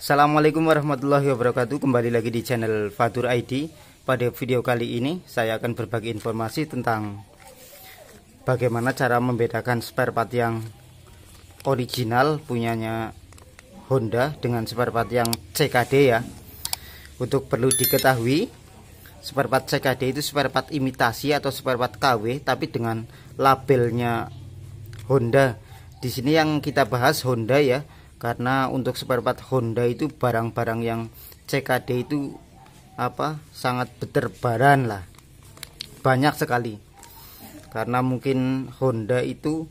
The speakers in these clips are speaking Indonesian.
Assalamualaikum warahmatullahi wabarakatuh Kembali lagi di channel Fatur ID Pada video kali ini saya akan berbagi informasi tentang Bagaimana cara membedakan spare part yang original punyanya Honda dengan spare part yang CKD ya Untuk perlu diketahui Spare part CKD itu spare part imitasi atau spare part KW Tapi dengan labelnya Honda di sini yang kita bahas Honda ya karena untuk spare part Honda itu barang-barang yang CKD itu apa sangat berterbaran lah banyak sekali karena mungkin Honda itu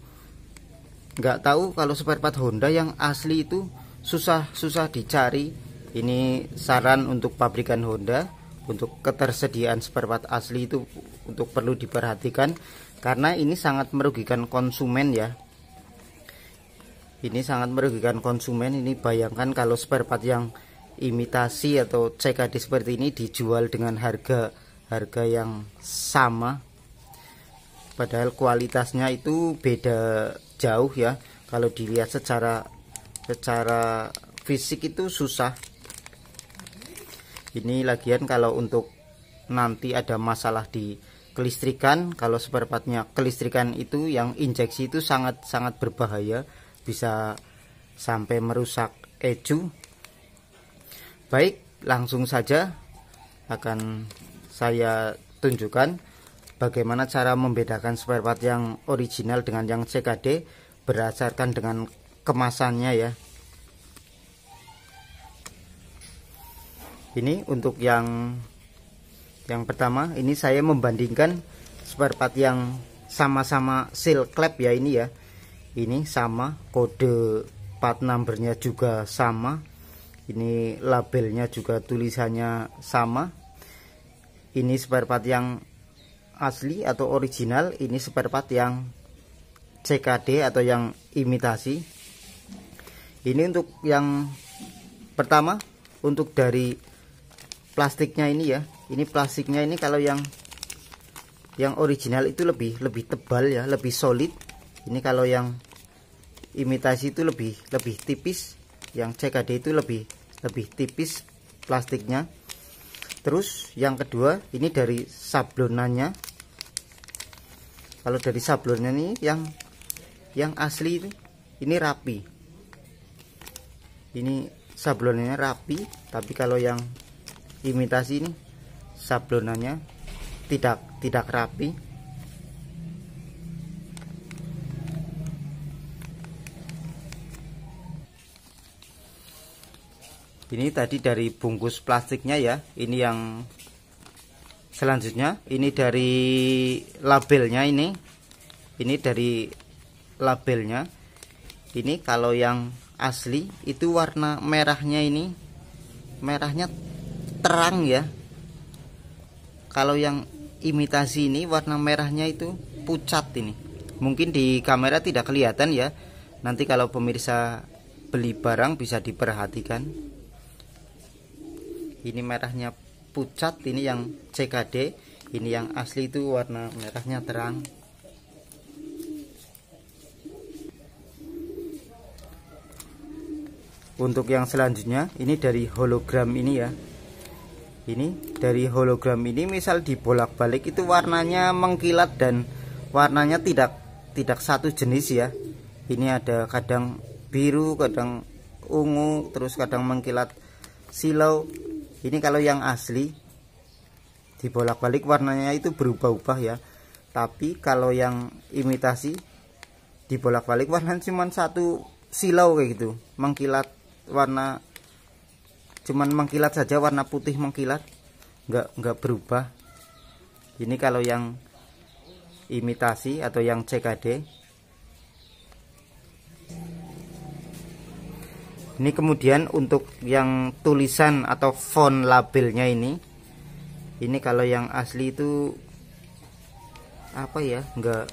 nggak tahu kalau spare part Honda yang asli itu susah-susah dicari ini saran untuk pabrikan Honda untuk ketersediaan spare part asli itu untuk perlu diperhatikan karena ini sangat merugikan konsumen ya ini sangat merugikan konsumen ini bayangkan kalau spare part yang imitasi atau CKD seperti ini dijual dengan harga harga yang sama padahal kualitasnya itu beda jauh ya kalau dilihat secara secara fisik itu susah ini lagian kalau untuk nanti ada masalah di kelistrikan kalau spare partnya kelistrikan itu yang injeksi itu sangat sangat berbahaya bisa sampai merusak eju baik langsung saja akan saya tunjukkan bagaimana cara membedakan spare part yang original dengan yang CKD berdasarkan dengan kemasannya ya ini untuk yang yang pertama ini saya membandingkan spare part yang sama-sama seal clap ya ini ya ini sama kode part numbernya juga sama ini labelnya juga tulisannya sama ini spare part yang asli atau original ini spare part yang CKD atau yang imitasi ini untuk yang pertama untuk dari plastiknya ini ya ini plastiknya ini kalau yang yang original itu lebih lebih tebal ya lebih solid ini kalau yang imitasi itu lebih lebih tipis yang CKD itu lebih lebih tipis plastiknya terus yang kedua ini dari sablonannya kalau dari sablonnya ini yang yang asli ini, ini rapi ini sablonnya rapi tapi kalau yang imitasi ini sablonannya tidak tidak rapi ini tadi dari bungkus plastiknya ya ini yang selanjutnya ini dari labelnya ini ini dari labelnya ini kalau yang asli itu warna merahnya ini merahnya terang ya kalau yang imitasi ini warna merahnya itu pucat ini mungkin di kamera tidak kelihatan ya nanti kalau pemirsa beli barang bisa diperhatikan ini merahnya pucat ini yang CKD ini yang asli itu warna merahnya terang untuk yang selanjutnya ini dari hologram ini ya ini dari hologram ini misal dibolak-balik itu warnanya mengkilat dan warnanya tidak tidak satu jenis ya ini ada kadang biru kadang ungu terus kadang mengkilat silau ini kalau yang asli dibolak-balik warnanya itu berubah-ubah ya tapi kalau yang imitasi dibolak-balik warnanya cuma satu silau kayak gitu mengkilat warna cuman mengkilat saja warna putih mengkilat nggak nggak berubah ini kalau yang imitasi atau yang CKD ini kemudian untuk yang tulisan atau font labelnya ini ini kalau yang asli itu apa ya enggak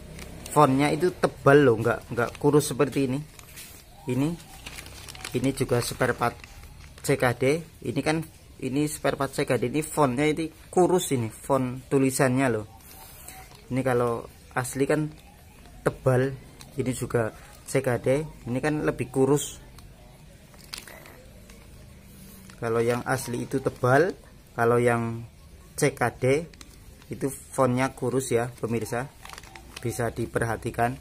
fontnya itu tebal loh enggak enggak kurus seperti ini ini ini juga spare part CKD ini kan ini spare part CKD ini fontnya ini kurus ini font tulisannya loh ini kalau asli kan tebal ini juga CKD ini kan lebih kurus kalau yang asli itu tebal kalau yang CKD itu fontnya kurus ya pemirsa bisa diperhatikan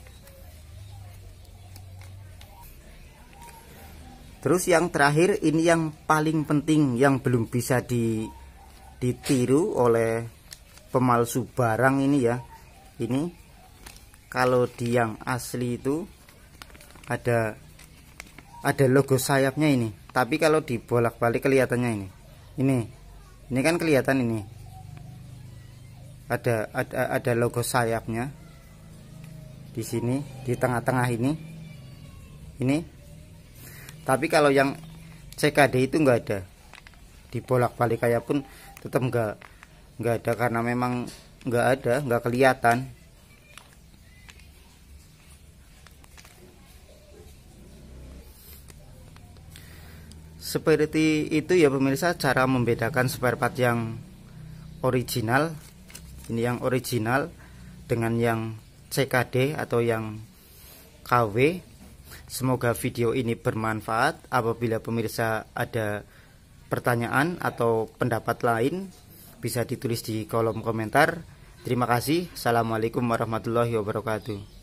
terus yang terakhir ini yang paling penting yang belum bisa di, ditiru oleh pemalsu barang ini ya ini kalau di yang asli itu ada ada logo sayapnya ini tapi kalau dibolak-balik kelihatannya ini ini ini kan kelihatan ini ada ada ada logo sayapnya di sini di tengah-tengah ini ini tapi kalau yang CKD itu enggak ada dibolak-balik kayak pun tetap enggak enggak ada karena memang enggak ada enggak kelihatan seperti itu ya pemirsa cara membedakan spare part yang original ini yang original dengan yang CKD atau yang KW semoga video ini bermanfaat apabila pemirsa ada pertanyaan atau pendapat lain bisa ditulis di kolom komentar terima kasih assalamualaikum warahmatullahi wabarakatuh